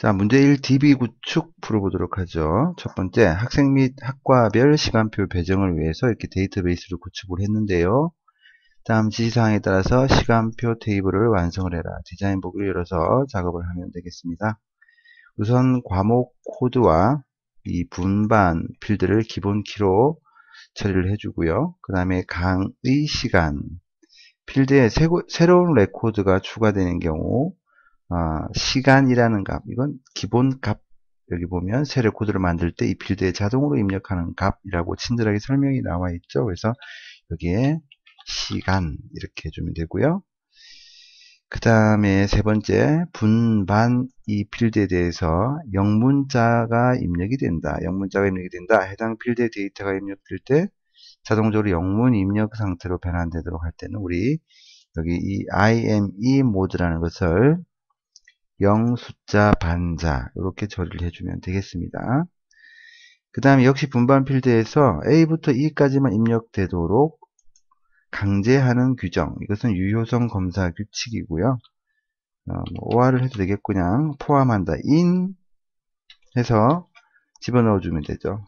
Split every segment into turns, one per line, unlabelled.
자, 문제 1 DB 구축 풀어보도록 하죠. 첫 번째, 학생 및 학과별 시간표 배정을 위해서 이렇게 데이터베이스를 구축을 했는데요. 다음 지시사항에 따라서 시간표 테이블을 완성을 해라. 디자인 보기를 열어서 작업을 하면 되겠습니다. 우선 과목 코드와 이 분반 필드를 기본 키로 처리를 해주고요. 그 다음에 강의 시간 필드에 새고, 새로운 레코드가 추가되는 경우 아, 시간이라는 값, 이건 기본 값, 여기 보면 세력 코드를 만들 때 이 필드에 자동으로 입력하는 값이라고 친절하게 설명이 나와 있죠. 그래서 여기에 시간 이렇게 해주면 되고요. 그 다음에 세 번째 분반 이 필드에 대해서 영문자가 입력이 된다. 영문자가 입력이 된다. 해당 필드의 데이터가 입력될 때 자동적으로 영문 입력 상태로 변환되도록 할 때는 우리 여기 이 IME 모드라는 것을 0 숫자 반자 이렇게 처리를 해주면 되겠습니다. 그 다음에 역시 분반 필드에서 A부터 E까지만 입력되도록 강제하는 규정 이것은 유효성 검사 규칙이고요. 어, 뭐 OR을 해도 되겠고 그냥 포함한다 in 해서 집어넣어주면 되죠.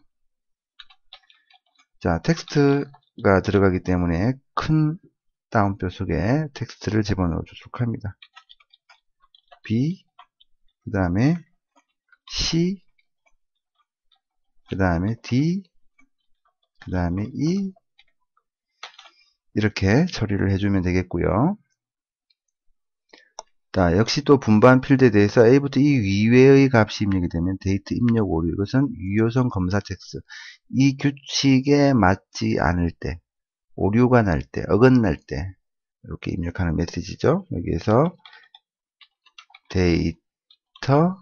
자 텍스트가 들어가기 때문에 큰 따옴표 속에 텍스트를 집어넣어 주도록 합니다. B 그 다음에 C, 그 다음에 D, 그 다음에 E 이렇게 처리를 해주면 되겠고요. 자, 역시 또 분반 필드에 대해서 A부터 E 위외의 값이 입력이 되면 데이트 입력 오류. 이것은 유효성 검사 체크 이 규칙에 맞지 않을 때, 오류가 날 때, 어긋날 때, 이렇게 입력하는 메시지죠. 여기에서 데이트 닥터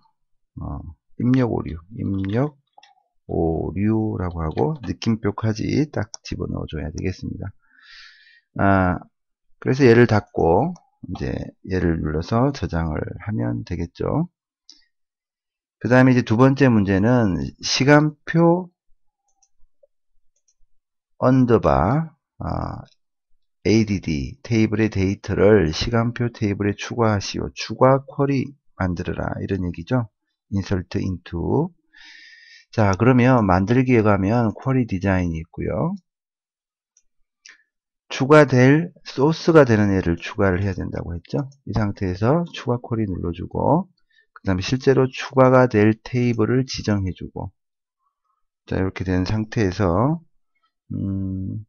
어, 입력 오류 입력 오류라고 하고 느낌표까지 딱 집어넣어 줘야 되겠습니다 아, 그래서 얘를 닫고 이제 얘를 눌러서 저장을 하면 되겠죠 그 다음에 이제 두 번째 문제는 시간표 언더바 아, ADD 테이블의 데이터를 시간표 테이블에 추가하시오. 추가 쿼리 만들어라 이런 얘기죠 insert into 자 그러면 만들기에 가면 쿼리 디자인이 있고요 추가될 소스가 되는 애를 추가를 해야 된다고 했죠 이 상태에서 추가 쿼리 눌러주고 그 다음에 실제로 추가가 될 테이블을 지정해주고 자 이렇게 된 상태에서 음,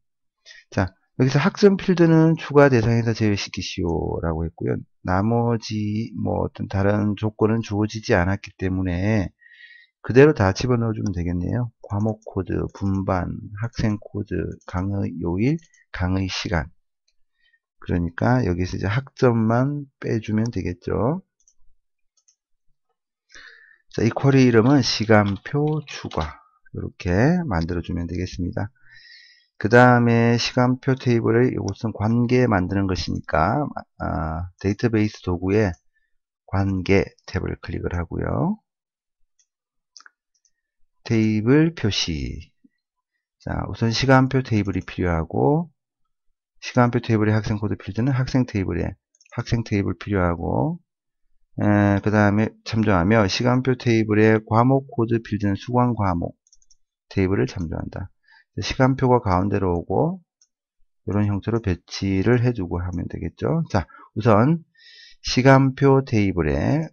자 여기서 학습 필드는 추가 대상에서 제외시키시오 라고 했고요. 나머지 뭐 어떤 다른 조건은 주어지지 않았기 때문에 그대로 다 집어넣어주면 되겠네요. 과목 코드, 분반, 학생 코드, 강의 요일, 강의 시간. 그러니까 여기서 이제 학점만 빼주면 되겠죠. 자, 이 쿼리 이름은 시간표 추가 이렇게 만들어주면 되겠습니다. 그 다음에 시간표 테이블을 이것은 관계 만드는 것이니까 아, 데이터베이스 도구에 관계 탭을 클릭을 하고요. 테이블 표시 자 우선 시간표 테이블이 필요하고 시간표 테이블의 학생 코드 필드는 학생 테이블에 학생 테이블 필요하고 그 다음에 참조하며 시간표 테이블의 과목 코드 필드는 수강 과목 테이블을 참조한다. 시간표가 가운데로 오고 이런 형태로 배치를 해주고 하면 되겠죠. 자, 우선 시간표 테이블에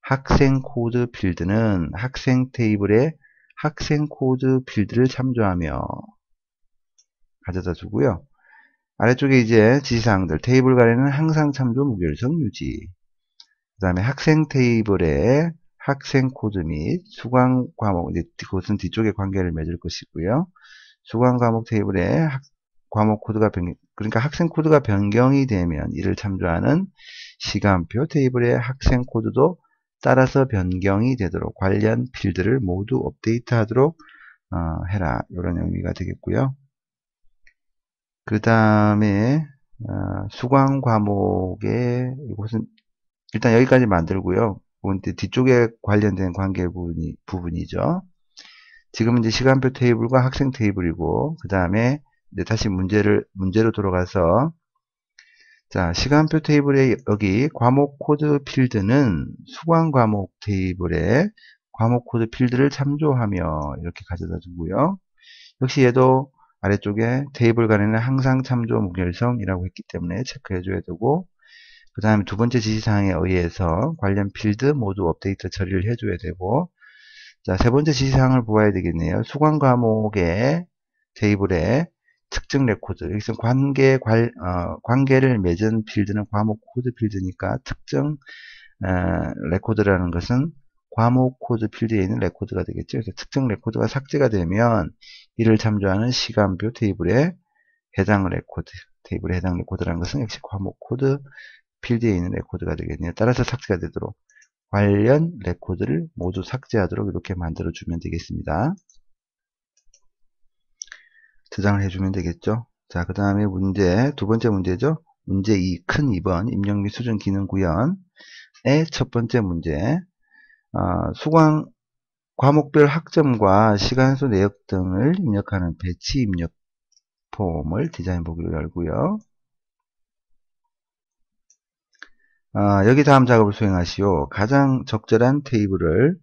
학생 코드 필드는 학생 테이블에 학생 코드 필드를 참조하며 가져다 주고요. 아래쪽에 이제 지시사항들 테이블 간에는 항상 참조 무결성 유지 그 다음에 학생 테이블에 학생 코드 및 수강 과목 이제 그것은 뒤쪽에 관계를 맺을 것이고요. 수강 과목 테이블에 학, 과목 코드가 변경, 그러니까 학생 코드가 변경이 되면 이를 참조하는 시간표 테이블의 학생 코드도 따라서 변경이 되도록 관련 필드를 모두 업데이트하도록 어, 해라 이런 의미가 되겠고요. 그 다음에 어, 수강 과목에 이것은 일단 여기까지 만들고요. 이건 뒤쪽에 관련된 관계 부분이, 부분이죠. 지금 이제 시간표 테이블과 학생 테이블이고 그 다음에 다시 문제를 문제로 들어가서자 시간표 테이블에 여기 과목 코드 필드는 수강 과목 테이블에 과목 코드 필드를 참조하며 이렇게 가져다 주고요. 역시 얘도 아래쪽에 테이블 간에는 항상 참조 무결성이라고 했기 때문에 체크해 줘야 되고 그 다음에 두 번째 지시사항에 의해서 관련 필드 모두 업데이트 처리를 해줘야 되고 자, 세 번째 지시사항을 보아야 되겠네요. 수강 과목의 테이블에 특정 레코드. 여기서 관계, 관, 어, 관계를 맺은 필드는 과목 코드 필드니까 특정 어, 레코드라는 것은 과목 코드 필드에 있는 레코드가 되겠죠. 그래서 특정 레코드가 삭제가 되면 이를 참조하는 시간표 테이블에 해당 레코드, 테이블에 해당 레코드라는 것은 역시 과목 코드 필드에 있는 레코드가 되겠네요. 따라서 삭제가 되도록 관련 레코드를 모두 삭제하도록 이렇게 만들어 주면 되겠습니다. 저장을 해주면 되겠죠. 자, 그 다음에 문제, 두 번째 문제죠. 문제 2, 큰 2번, 입력 및 수준 기능 구현의 첫 번째 문제. 어, 수강 과목별 학점과 시간수 내역 등을 입력하는 배치 입력 폼을 디자인 보기로 열고요. 어, 여기 다음 작업을 수행하시오. 가장 적절한 테이블을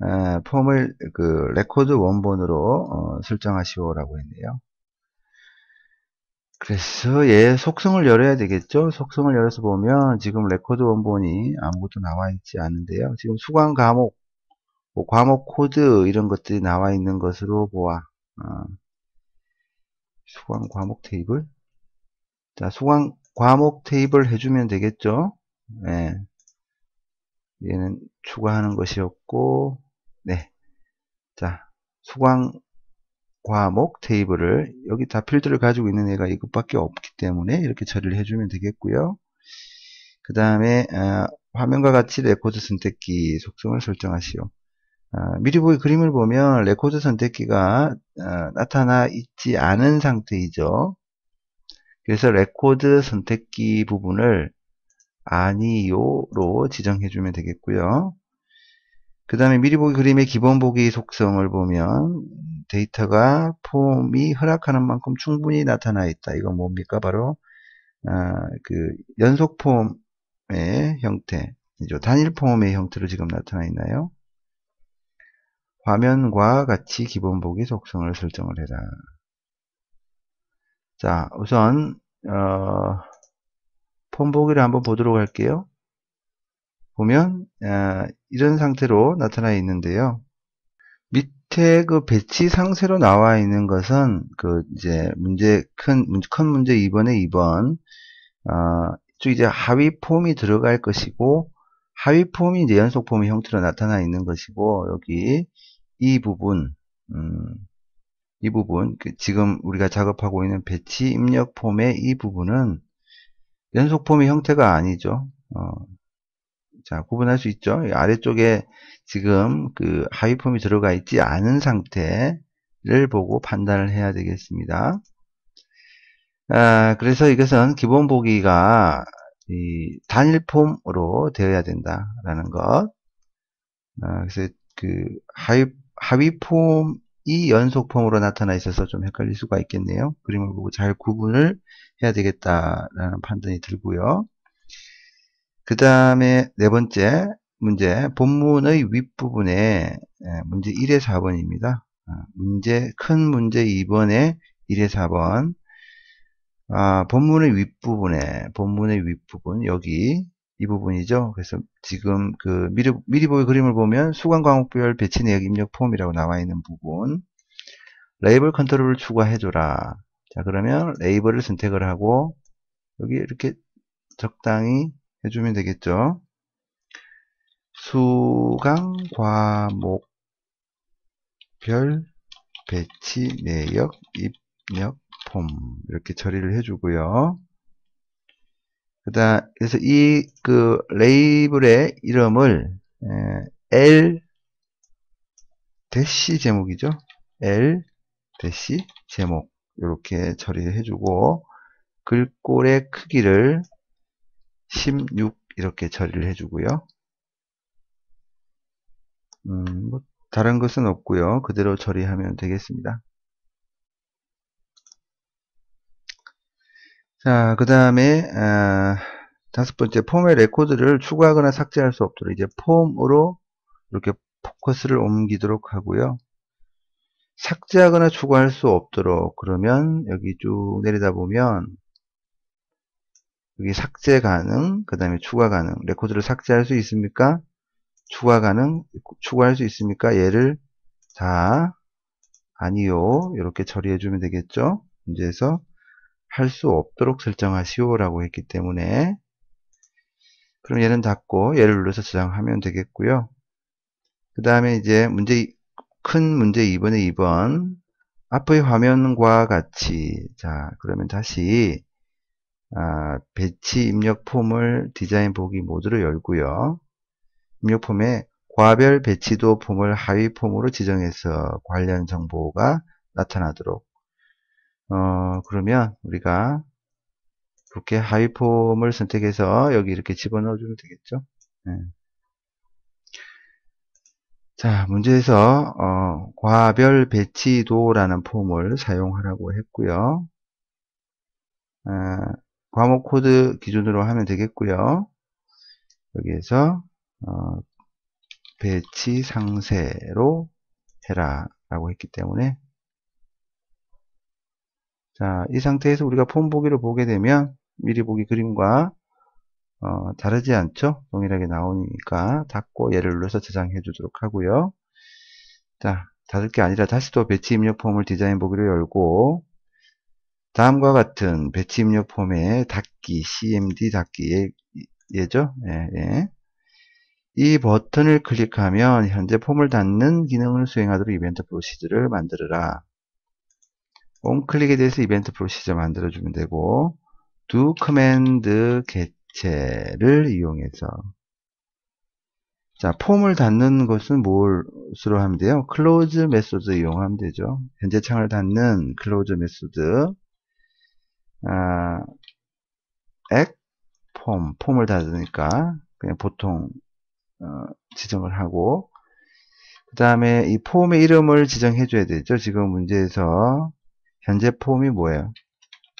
어, 폼을 그 레코드 원본으로 어, 설정하시오라고 했네요. 그래서 얘 예, 속성을 열어야 되겠죠. 속성을 열어서 보면 지금 레코드 원본이 아무것도 나와 있지 않은데요. 지금 수강 과목, 뭐 과목 코드 이런 것들이 나와 있는 것으로 보아. 어, 수강 과목 테이블. 자, 수강 과목 테이블 해주면 되겠죠. 네. 얘는 추가하는 것이었고, 네. 자, 수강 과목 테이블을 여기 다 필드를 가지고 있는 애가 이것밖에 없기 때문에 이렇게 처리를 해주면 되겠고요. 그 다음에 어, 화면과 같이 레코드 선택기 속성을 설정하시오. 어, 미리 보기 그림을 보면 레코드 선택기가 어, 나타나 있지 않은 상태이죠. 그래서 레코드 선택기 부분을 아니요로 지정해 주면 되겠고요. 그 다음에 미리 보기 그림의 기본 보기 속성을 보면 데이터가 폼이 허락하는 만큼 충분히 나타나 있다. 이건 뭡니까? 바로 아, 그 연속 폼의 형태죠. 단일 폼의 형태로 지금 나타나 있나요? 화면과 같이 기본 보기 속성을 설정을 해라. 자, 우선 어, 폼보기를 한번 보도록 할게요. 보면 아, 이런 상태로 나타나 있는데요. 밑에 그 배치 상세로 나와 있는 것은 그 이제 문제 큰, 큰 문제 2번에 2번 아, 쭉 이제 하위 폼이 들어갈 것이고 하위 폼이 이제 연속 폼의 형태로 나타나 있는 것이고 여기 이 부분 음, 이 부분 그 지금 우리가 작업하고 있는 배치 입력 폼의 이 부분은 연속폼의 형태가 아니죠. 어, 자, 구분할 수 있죠. 아래쪽에 지금 그 하위폼이 들어가 있지 않은 상태를 보고 판단을 해야 되겠습니다. 아, 그래서 이것은 기본 보기가 단일폼으로 되어야 된다라는 것. 아, 그래서 그 하위, 하위폼 이 연속폼으로 나타나 있어서 좀 헷갈릴 수가 있겠네요. 그림을 보고 잘 구분을 해야 되겠다라는 판단이 들고요. 그 다음에 네 번째 문제 본문의 윗부분에 예, 문제 1에 4번입니다. 아, 문제 큰 문제 2번에 1에 4번 아, 본문의 윗부분에 본문의 윗부분 여기 이 부분이죠. 그래서 지금 그 미리, 미리 보기 그림을 보면 수강 과목별 배치 내역 입력 폼이라고 나와 있는 부분 레이블 컨트롤을 추가해줘라. 자 그러면 레이블을 선택을 하고 여기 이렇게 적당히 해주면 되겠죠. 수강 과목별 배치 내역 입력 폼 이렇게 처리를 해주고요. 그다 그래서 이그 레이블의 이름을 L 대시 제목이죠. L 대시 제목 이렇게 처리해 주고 글꼴의 크기를 16 이렇게 처리를 해 주고요. 음, 뭐 다른 것은 없고요. 그대로 처리하면 되겠습니다. 자, 그 다음에 아, 다섯 번째 폼의 레코드를 추가하거나 삭제할 수 없도록 이제 폼으로 이렇게 포커스를 옮기도록 하고요. 삭제하거나 추가할 수 없도록 그러면 여기 쭉 내리다 보면 여기 삭제 가능, 그 다음에 추가 가능. 레코드를 삭제할 수 있습니까? 추가 가능, 추가할 수 있습니까? 얘를 다, 아니요 이렇게 처리해주면 되겠죠. 문제에서 할수 없도록 설정하시오라고 했기 때문에 그럼 얘는 닫고 얘를 눌러서 저장하면 되겠고요. 그 다음에 이제 문제 큰 문제 2번의 2번 앞의 화면과 같이 자 그러면 다시 아, 배치 입력 폼을 디자인 보기 모드로 열고요. 입력 폼에 과별 배치도 폼을 하위 폼으로 지정해서 관련 정보가 나타나도록 어, 그러면 우리가 부케 하이폼을 선택해서 여기 이렇게 집어넣어 주면 되겠죠 네. 자 문제에서 어, 과별 배치도라는 폼을 사용하라고 했고요 어, 과목 코드 기준으로 하면 되겠고요 여기에서 어, 배치 상세로 해라 라고 했기 때문에 자, 이 상태에서 우리가 폼 보기를 보게 되면 미리 보기 그림과 어, 다르지 않죠? 동일하게 나오니까 닫고 예를 눌러서 저장해 주도록 하고요. 자, 닫을 게 아니라 다시 또 배치 입력 폼을 디자인 보기를 열고 다음과 같은 배치 입력 폼의 닫기, CMD 닫기 예, 예죠 예, 예. 이 버튼을 클릭하면 현재 폼을 닫는 기능을 수행하도록 이벤트 프로시드를 만들어라. 온클릭에 대해서 이벤트 프로시저 만들어주면 되고 do 커맨드 개체를 이용해서 자 폼을 닫는 것은 무엇으로 하면 돼요? 클로즈 메소드 이용하면 되죠. 현재 창을 닫는 클로즈 메소드 아, 액 폼, 폼을 닫으니까 그냥 보통 어, 지정을 하고 그 다음에 이 폼의 이름을 지정해 줘야 되죠 지금 문제에서 현재 폼이 뭐예요?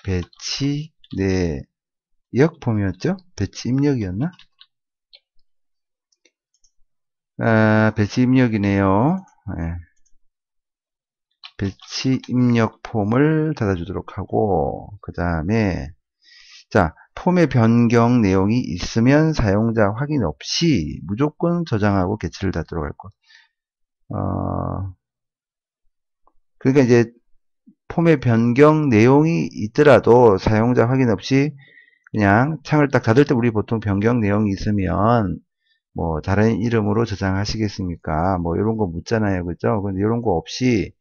배치 내역 네. 폼이었죠? 배치 입력이었나? 아, 배치 입력이네요. 네. 배치 입력 폼을 닫아주도록 하고 그 다음에 자 폼의 변경 내용이 있으면 사용자 확인 없이 무조건 저장하고 개체를 닫도록 할 것. 어, 그러니까 이제 폼의 변경 내용이 있더라도 사용자 확인 없이 그냥 창을 딱 닫을 때 우리 보통 변경 내용이 있으면 뭐 다른 이름으로 저장하시겠습니까 뭐 이런 거 묻잖아요 그죠 근데 이런 거 없이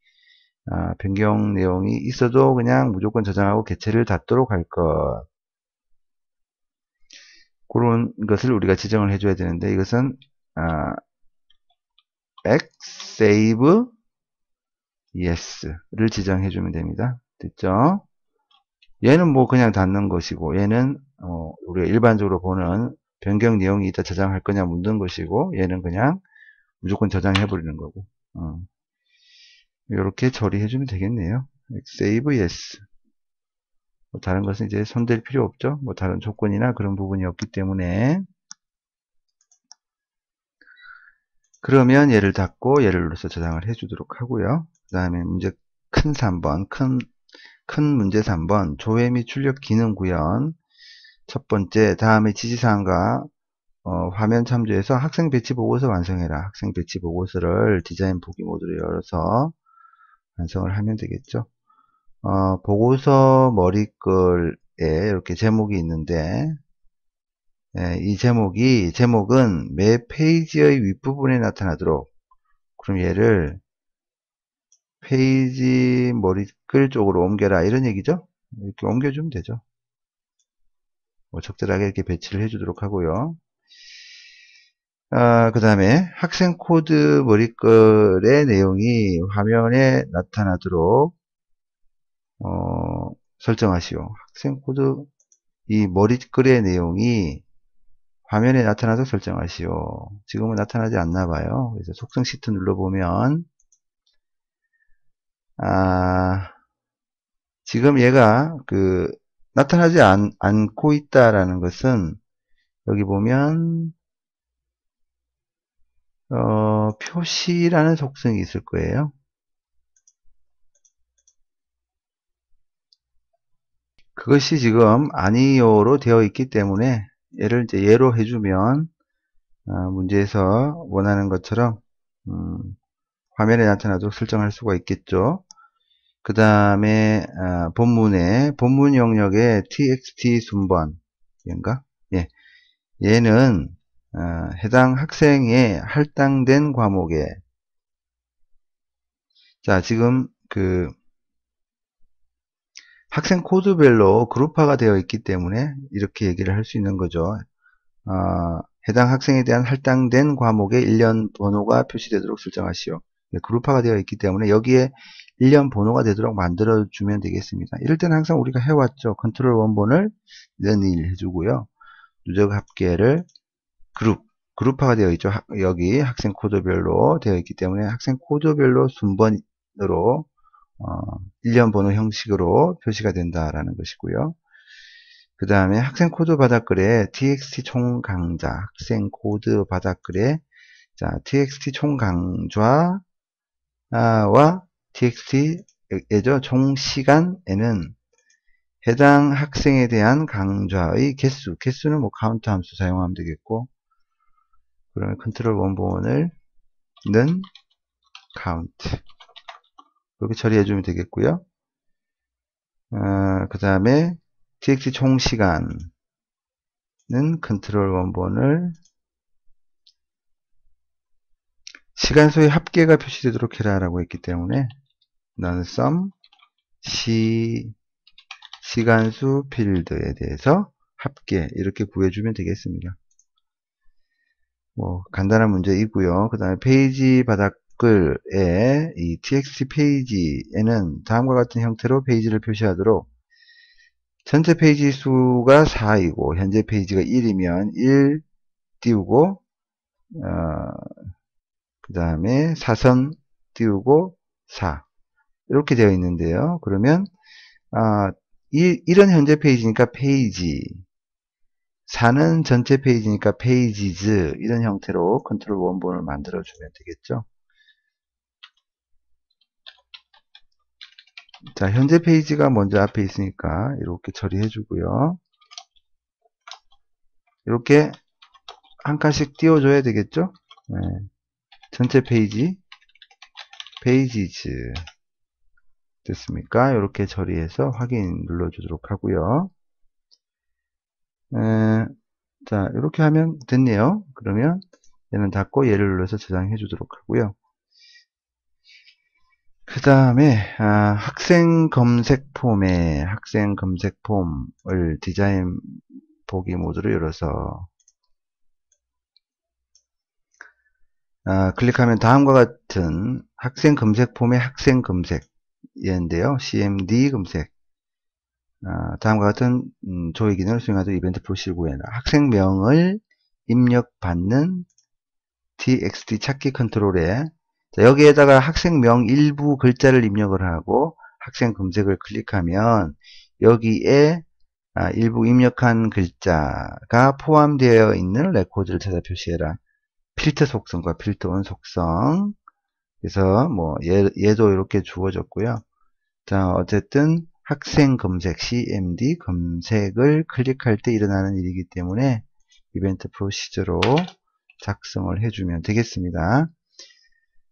아, 변경 내용이 있어도 그냥 무조건 저장하고 개체를 닫도록 할 것 그런 것을 우리가 지정을 해줘야 되는데 이것은 아, x save yes를 지정해 주면 됩니다. 됐죠? 얘는 뭐 그냥 닫는 것이고 얘는 어, 우리가 일반적으로 보는 변경 내용이 있다 저장할 거냐 묻는 것이고 얘는 그냥 무조건 저장해 버리는 거고 이렇게 어. 처리해 주면 되겠네요. save yes 뭐 다른 것은 이제 손댈 필요 없죠. 뭐 다른 조건이나 그런 부분이 없기 때문에 그러면 얘를 닫고 얘를 눌러서 저장을 해주도록 하고요. 그 다음에 문제 큰 3번, 큰, 큰 문제 3번, 조회 및 출력 기능 구현. 첫 번째, 다음에 지시사항과 어, 화면 참조해서 학생 배치 보고서 완성해라. 학생 배치 보고서를 디자인 보기 모드로 열어서 완성을 하면 되겠죠. 어, 보고서 머리글에 이렇게 제목이 있는데 예, 이 제목이 제목은 매 페이지의 윗부분에 나타나도록 그럼 얘를 페이지 머리글 쪽으로 옮겨라 이런 얘기죠 이렇게 옮겨주면 되죠 뭐 적절하게 이렇게 배치를 해주도록 하고요 아, 그 다음에 학생 코드 머리글의 내용이 화면에 나타나도록 어, 설정하시오. 학생 코드 이 머리글의 내용이 화면에 나타나서 설정하시오. 지금은 나타나지 않나 봐요. 그래서 속성 시트 눌러보면 아 지금 얘가 그 나타나지 않, 않고 있다라는 것은 여기 보면 어, 표시라는 속성이 있을 거예요. 그것이 지금 아니요로 되어 있기 때문에 얘를 이제 예로 해주면 어, 문제에서 원하는 것처럼 음, 화면에 나타나도록 설정할 수가 있겠죠. 그 다음에 어, 본문에 본문 영역에 txt 순번인가? 예, 얘는 어, 해당 학생의 할당된 과목에 자 지금 그 학생 코드별로 그룹화가 되어 있기 때문에 이렇게 얘기를 할 수 있는 거죠. 어, 해당 학생에 대한 할당된 과목의 1년 번호가 표시되도록 설정하시오. 네, 그룹화가 되어 있기 때문에 여기에 1년 번호가 되도록 만들어 주면 되겠습니다. 이럴 때는 항상 우리가 해왔죠. 컨트롤 원본을 런일 해주고요. 누적 합계를 그룹 그룹화가 되어 있죠. 하, 여기 학생 코드별로 되어 있기 때문에 학생 코드별로 순번으로 1년 어, 번호 형식으로 표시가 된다라는 것이고요. 그 다음에 학생 코드 바닥글에 txt 총 강좌 학생 코드 바닥글에 자 txt 총 강좌와 txt에죠 총 시간에는 해당 학생에 대한 강좌의 개수 개수는 뭐 카운트 함수 사용하면 되겠고 그러면 컨트롤 원본을는 카운트 이렇게 처리해 주면 되겠고요. 어, 그 다음에 txt 총시간은 컨트롤 원본을 시간소의 합계가 표시되도록 해라 라고 했기 때문에 n n o 넌썸 시 시간수 필드에 대해서 합계 이렇게 구해주면 되겠습니다. 뭐 간단한 문제이고요. 그 다음에 페이지 바닥 댓글의 이 txt 페이지에는 다음과 같은 형태로 페이지를 표시하도록 전체 페이지 수가 4이고 현재 페이지가 1이면 1 띄우고 어, 그 다음에 사선 띄우고 4 이렇게 되어 있는데요. 그러면 아, 이, 1은 현재 페이지니까 페이지 4는 전체 페이지니까 페이지즈 이런 형태로 컨트롤 원본을 만들어 주면 되겠죠. 자, 현재 페이지가 먼저 앞에 있으니까 이렇게 처리해 주고요. 이렇게 한 칸씩 띄워줘야 되겠죠? 네. 전체 페이지, 페이지즈 됐습니까? 이렇게 처리해서 확인 눌러주도록 하고요. 에, 자, 이렇게 하면 됐네요. 그러면 얘는 닫고 얘를 눌러서 저장해 주도록 하고요. 그 다음에 아, 학생 검색 폼에 학생 검색 폼을 디자인 보기 모드로 열어서 아, 클릭하면 다음과 같은 학생 검색 폼의 학생 검색 얘인데요 cmd 검색 아, 다음과 같은 음, 조회 기능을 수행하도 이벤트 프로시고에 학생명을 입력받는 txt 찾기 컨트롤에 자, 여기에다가 학생명 일부 글자를 입력을 하고 학생 검색을 클릭하면 여기에 아, 일부 입력한 글자가 포함되어 있는 레코드를 찾아 표시해라. 필터 속성과 필터 온 속성. 그래서 뭐 얘, 예, 도 이렇게 주어졌고요. 자, 어쨌든 학생 검색 CMD 검색을 클릭할 때 일어나는 일이기 때문에 이벤트 프로시저로 작성을 해주면 되겠습니다.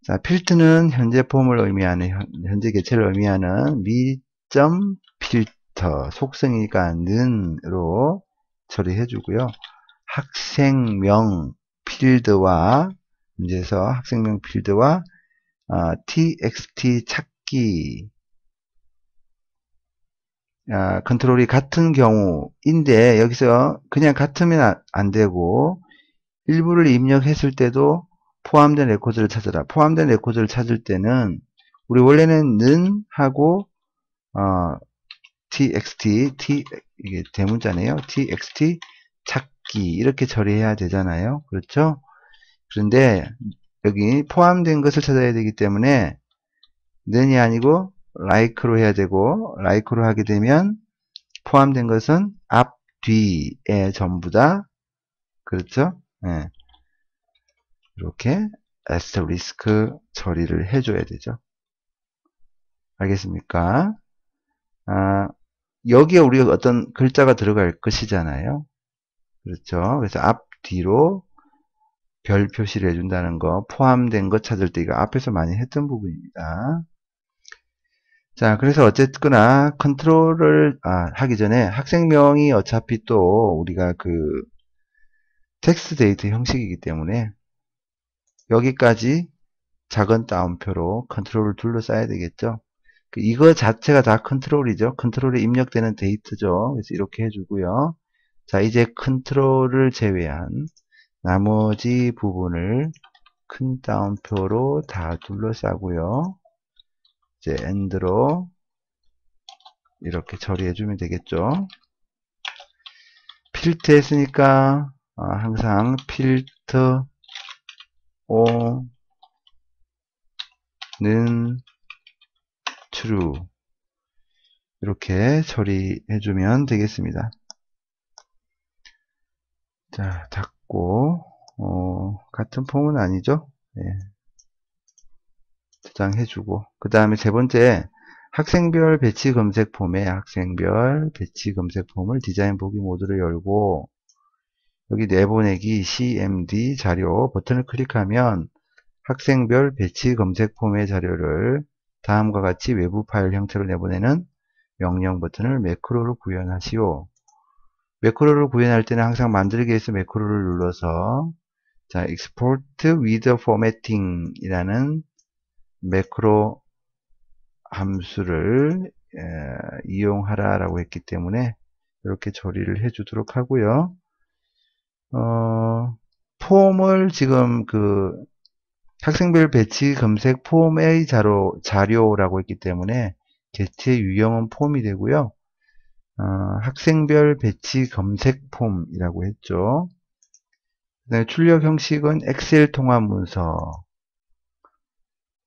자, 필트는 현재 폼을 의미하는, 현재 개체를 의미하는 미점 필터, 속성이니까 는으로 처리해 주고요. 학생명 필드와, 문제에서 학생명 필드와 어, txt 찾기 어, 컨트롤이 같은 경우인데 여기서 그냥 같으면 안 되고 일부를 입력했을 때도 포함된 레코드를 찾아라. 포함된 레코드를 찾을 때는 우리 원래는 는 하고 어, txt t 이게 대문자네요. txt 찾기 이렇게 처리해야 되잖아요. 그렇죠? 그런데 여기 포함된 것을 찾아야 되기 때문에 는이 아니고 like로 해야 되고 like로 하게 되면 포함된 것은 앞 뒤에 전부 다 그렇죠? 예. 이렇게 에스테리스크 처리를 해줘야 되죠. 알겠습니까? 아, 여기에 우리 어떤 글자가 들어갈 것이잖아요. 그렇죠. 그래서 앞뒤로 별 표시를 해준다는 거 포함된 거 찾을 때 이거 앞에서 많이 했던 부분입니다. 자 그래서 어쨌거나 컨트롤을 아, 하기 전에 학생명이 어차피 또 우리가 그 텍스트 데이터 형식이기 때문에 여기까지 작은 따옴표로 컨트롤을 둘러싸야 되겠죠. 그 이거 자체가 다 컨트롤이죠. 컨트롤에 입력되는 데이트죠. 그래서 이렇게 해주고요. 자, 이제 컨트롤을 제외한 나머지 부분을 큰 따옴표로 다 둘러싸고요. 이제 엔드로 이렇게 처리해주면 되겠죠. 아, 필트 했으니까 항상 필터 오는 true 이렇게 처리해주면 되겠습니다. 자, 닫고 어, 같은 폼은 아니죠? 예. 저장해주고 그 다음에 세 번째 학생별 배치 검색 폼에 학생별 배치 검색 폼을 디자인 보기 모드를 열고 여기 내보내기 CMD 자료 버튼을 클릭하면 학생별 배치 검색 폼의 자료를 다음과 같이 외부 파일 형태로 내보내는 명령 버튼을 매크로로 구현하시오. 매크로를 구현할 때는 항상 만들기에서 매크로를 눌러서 자, export with formatting 이라는 매크로 함수를 에, 이용하라 라고 했기 때문에 이렇게 처리를 해 주도록 하고요. 어, 폼을 지금 그 학생별 배치 검색 폼의 자료, 자료라고 했기 때문에 개체 유형은 폼이 되고요. 어, 학생별 배치 검색 폼이라고 했죠. 그다음에 출력 형식은 엑셀 통합 문서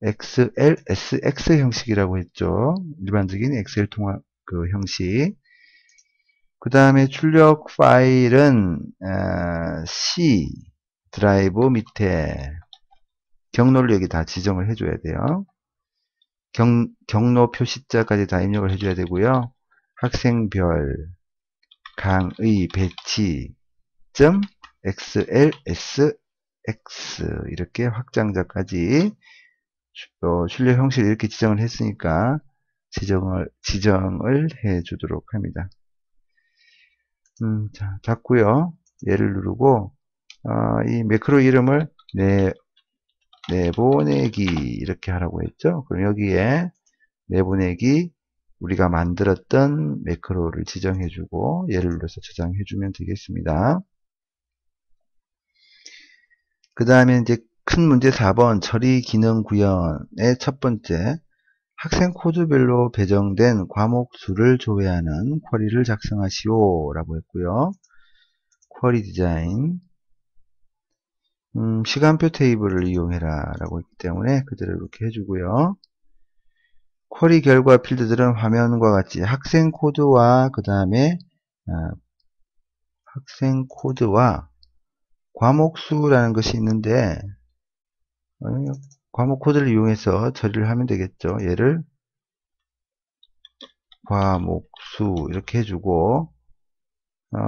XL, SX 형식이라고 했죠. 일반적인 엑셀 통합 그 형식. 그 다음에 출력 파일은 어, C 드라이브 밑에 경로를 여기 다 지정을 해줘야 돼요. 경, 경로 표시자까지 다 입력을 해줘야 되고요. 학생별 강의 배치 점 xlsx 이렇게 확장자까지 또 어, 출력 형식을 이렇게 지정을 했으니까 지정을 지정을 해 주도록 합니다. 음, 자, 닫고요. 얘를 누르고 아, 이 매크로 이름을 내 네, 내보내기 이렇게 하라고 했죠. 그럼 여기에 내보내기 우리가 만들었던 매크로를 지정해주고 예를 눌러서 저장해주면 되겠습니다. 그 다음에 이제 큰 문제 4번 처리 기능 구현의 첫 번째 학생 코드별로 배정된 과목 수를 조회하는 쿼리를 작성하시오 라고 했고요. 쿼리 디자인 음, 시간표 테이블을 이용해라 라고 했기 때문에 그대로 이렇게 해주고요. 쿼리 결과 필드들은 화면과 같이 학생 코드와 그 다음에 어, 학생 코드와 과목수라는 것이 있는데 어, 과목 코드를 이용해서 처리를 하면 되겠죠. 얘를 과목 수 이렇게 해주고 어,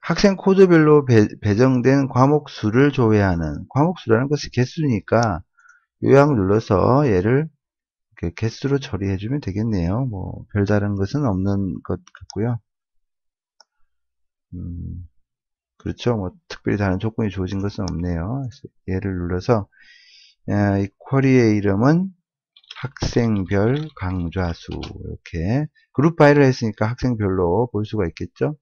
학생 코드별로 배, 배정된 과목 수를 조회하는 과목 수라는 것이 개수니까 요약 눌러서 얘를 개수로 처리해 주면 되겠네요. 뭐 별다른 것은 없는 것 같고요. 음. 그렇죠. 뭐 특별히 다른 조건이 주어진 것은 없네요. 얘를 눌러서 에, 이 쿼리의 이름은 학생별 강좌수 이렇게 그룹 파일을 했으니까 학생별로 볼 수가 있겠죠.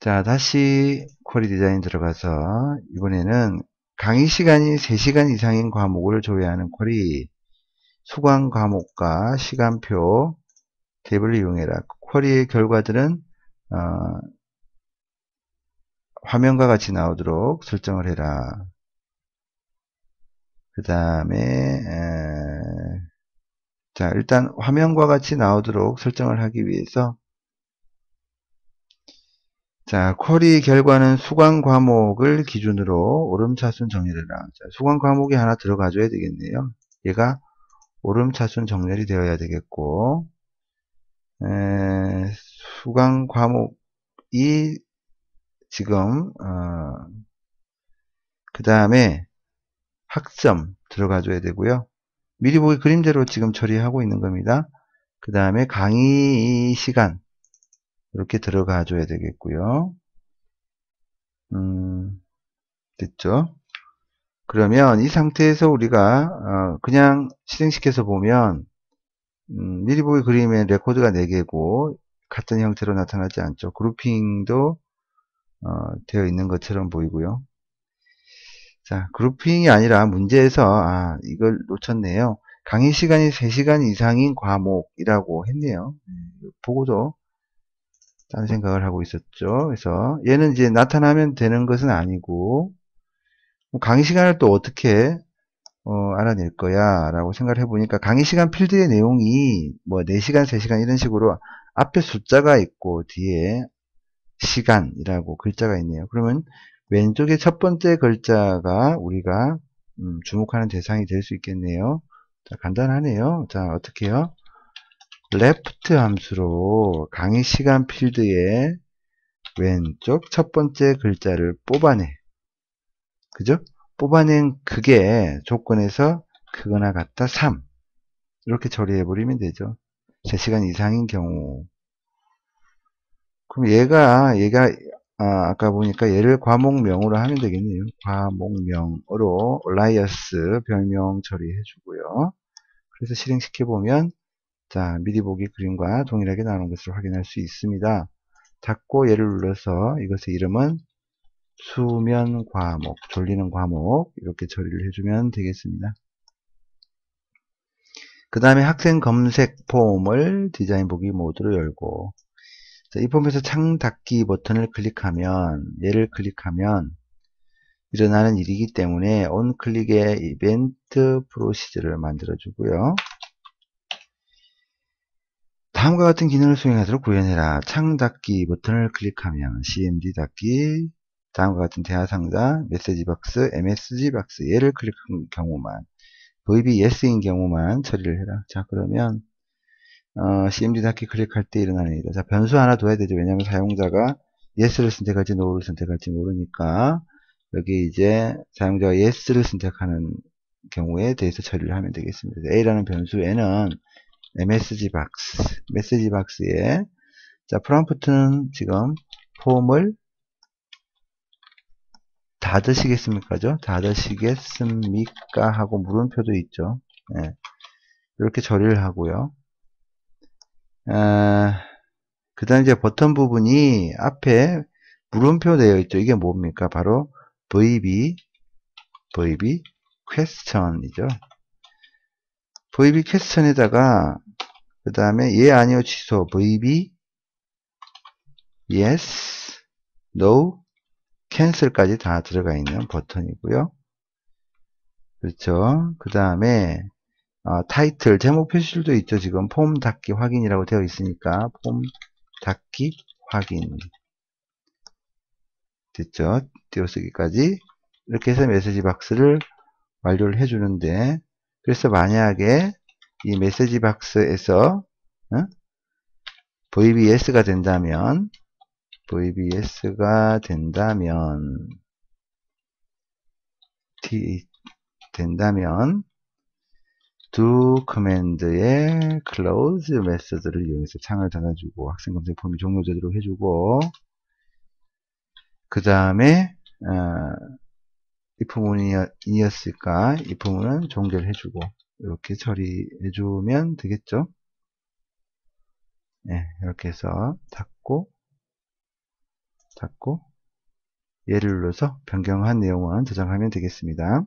자 다시 쿼리 디자인 들어가서 이번에는 강의 시간이 3시간 이상인 과목을 조회하는 쿼리 수강 과목과 시간표 탭을 이용해라. 그 쿼리의 결과들은 어, 화면과 같이 나오도록 설정을 해라. 그 다음에 자 일단 화면과 같이 나오도록 설정을 하기 위해서 자 쿼리 결과는 수강 과목을 기준으로 오름차순 정렬해라. 자, 수강 과목이 하나 들어가줘야 되겠네요. 얘가 오름차순 정렬이 되어야 되겠고 에, 수강 과목이 지금 어, 그 다음에 학점 들어가 줘야 되고요. 미리 보기 그림대로 지금 처리하고 있는 겁니다. 그 다음에 강의 시간 이렇게 들어가 줘야 되겠고요. 음, 됐죠? 그러면 이 상태에서 우리가 어, 그냥 실행시켜서 보면 음, 미리 보기 그림의 레코드가 4개고 같은 형태로 나타나지 않죠. 그룹핑도 어, 되어 있는 것처럼 보이고요. 자, 그룹핑이 아니라 문제에서 아, 이걸 놓쳤네요. 강의 시간이 3시간 이상인 과목이라고 했네요. 네, 보고도 다른 생각을 하고 있었죠. 그래서 얘는 이제 나타나면 되는 것은 아니고 뭐 강의 시간을 또 어떻게 어, 알아낼 거야 라고 생각을 해보니까 강의 시간 필드의 내용이 뭐 4시간, 3시간 이런 식으로 앞에 숫자가 있고 뒤에 시간이라고 글자가 있네요. 그러면 왼쪽에 첫 번째 글자가 우리가 음, 주목하는 대상이 될 수 있겠네요. 자, 간단하네요. 자, 어떻게 해요? left 함수로 강의 시간 필드에 왼쪽 첫 번째 글자를 뽑아내. 그죠? 뽑아낸 그게 조건에서 그거나 같다 3. 이렇게 처리해버리면 되죠. 3 시간 이상인 경우. 그럼 얘가 얘가 아, 까 보니까 얘를 과목명으로 하면 되겠네요. 과목명으로 라이어스 별명 처리해 주고요. 그래서 실행시켜 보면 자 미리 보기 그림과 동일하게 나오는 것을 확인할 수 있습니다. 닫고 얘를 눌러서 이것의 이름은 수면 과목, 졸리는 과목 이렇게 처리를 해주면 되겠습니다. 그 다음에 학생 검색 폼을 디자인 보기 모드로 열고 자, 이 폼에서 창 닫기 버튼을 클릭하면 얘를 클릭하면 일어나는 일이기 때문에 o 클릭의 이벤트 프로시저를 만들어주고요. 다음과 같은 기능을 수행하도록 구현해라. 창 닫기 버튼을 클릭하면 cmd 닫기 다음과 같은 대화 상자, 메시지 박스, msg 박스 얘를 클릭한 경우만 VB yes인 경우만 처리를 해라. 자 그러면 어, CMD 닫기 클릭할 때 일어나는 일이다. 자, 변수 하나 둬야 되죠. 왜냐면 사용자가 yes를 선택할지 no를 선택할지 모르니까 여기 이제 사용자가 yes를 선택하는 경우에 대해서 처리를 하면 되겠습니다. a라는 변수에는 msg 박스, 메시지 박스에 자, 프롬프트는 지금 폼을 닫으시겠습니까죠? 닫으시겠습니까? 하고 물음표도 있죠. 네. 이렇게 처리를 하고요. 아, 그 다음 이제 버튼 부분이 앞에 물음표 되어 있죠. 이게 뭡니까? 바로 VB, VB q u e s t i o n 이죠 VB q u e s t i o n 에다가그 다음에 예, 아니요, 취소, VB, yes, no, cancel까지 다 들어가 있는 버튼이고요. 그렇죠. 그 다음에 어, 타이틀 제목 표시줄도 있죠 지금 폼 닫기 확인이라고 되어 있으니까 폼 닫기 확인 됐죠 띄어쓰기까지 이렇게 해서 메시지 박스를 완료를 해주는데 그래서 만약에 이 메시지 박스에서 어? VBS가 된다면 VBS가 된다면 T 된다면 do 커맨드의 close 메서드를 이용해서 창을 닫아주고 학생 검색 폼이 종료 제대로 해주고 그 다음에 어, if 문이었을까 이부분은 종결 해주고 이렇게 처리해주면 되겠죠 네, 이렇게 해서 닫고 닫고 예를 눌러서 변경한 내용만 저장하면 되겠습니다